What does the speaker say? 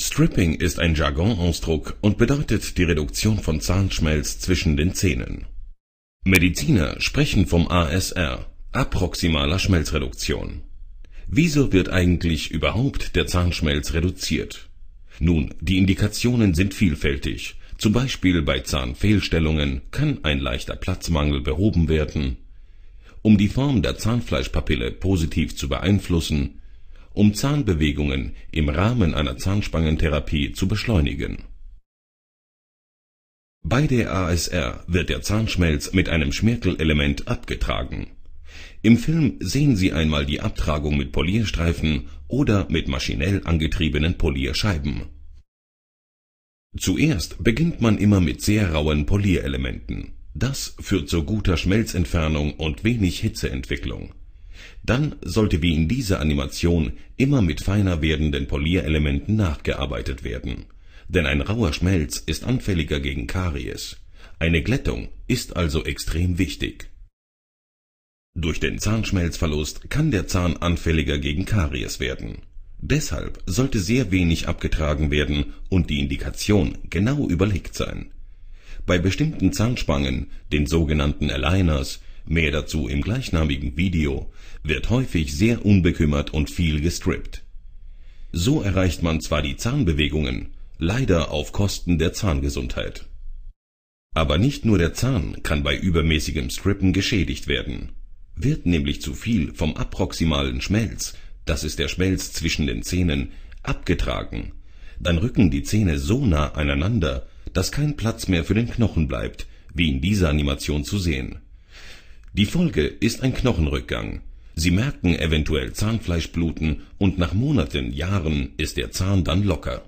Stripping ist ein Jargonausdruck und bedeutet die Reduktion von Zahnschmelz zwischen den Zähnen. Mediziner sprechen vom ASR (approximaler Schmelzreduktion). Wieso wird eigentlich überhaupt der Zahnschmelz reduziert? Nun, die Indikationen sind vielfältig, zum Beispiel bei Zahnfehlstellungen kann ein leichter Platzmangel behoben werden. Um die Form der Zahnfleischpapille positiv zu beeinflussen um Zahnbewegungen im Rahmen einer Zahnspangentherapie zu beschleunigen. Bei der ASR wird der Zahnschmelz mit einem Schmirgelelement abgetragen. Im Film sehen Sie einmal die Abtragung mit Polierstreifen oder mit maschinell angetriebenen Polierscheiben. Zuerst beginnt man immer mit sehr rauen Polierelementen. Das führt zu guter Schmelzentfernung und wenig Hitzeentwicklung dann sollte wie in dieser Animation immer mit feiner werdenden Polierelementen nachgearbeitet werden, denn ein rauer Schmelz ist anfälliger gegen Karies. Eine Glättung ist also extrem wichtig. Durch den Zahnschmelzverlust kann der Zahn anfälliger gegen Karies werden. Deshalb sollte sehr wenig abgetragen werden und die Indikation genau überlegt sein. Bei bestimmten Zahnspangen, den sogenannten Aligners mehr dazu im gleichnamigen Video, wird häufig sehr unbekümmert und viel gestrippt. So erreicht man zwar die Zahnbewegungen, leider auf Kosten der Zahngesundheit. Aber nicht nur der Zahn kann bei übermäßigem Strippen geschädigt werden. Wird nämlich zu viel vom approximalen Schmelz, das ist der Schmelz zwischen den Zähnen, abgetragen, dann rücken die Zähne so nah aneinander, dass kein Platz mehr für den Knochen bleibt, wie in dieser Animation zu sehen die Folge ist ein Knochenrückgang. Sie merken eventuell Zahnfleischbluten und nach Monaten, Jahren ist der Zahn dann locker